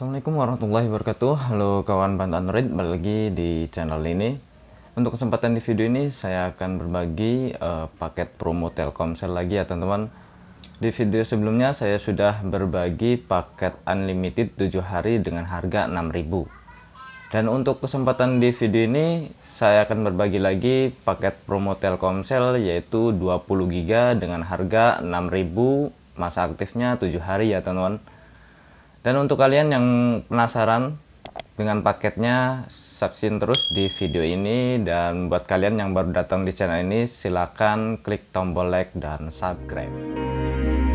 Assalamualaikum warahmatullahi wabarakatuh Halo kawan Bantuan Android, balik lagi di channel ini Untuk kesempatan di video ini saya akan berbagi uh, paket promo Telkomsel lagi ya teman-teman Di video sebelumnya saya sudah berbagi paket unlimited 7 hari dengan harga 6000 Dan untuk kesempatan di video ini saya akan berbagi lagi paket promo Telkomsel yaitu 20GB dengan harga 6000 masa aktifnya 7 hari ya teman-teman dan untuk kalian yang penasaran dengan paketnya, saksin terus di video ini. Dan buat kalian yang baru datang di channel ini, silahkan klik tombol like dan subscribe.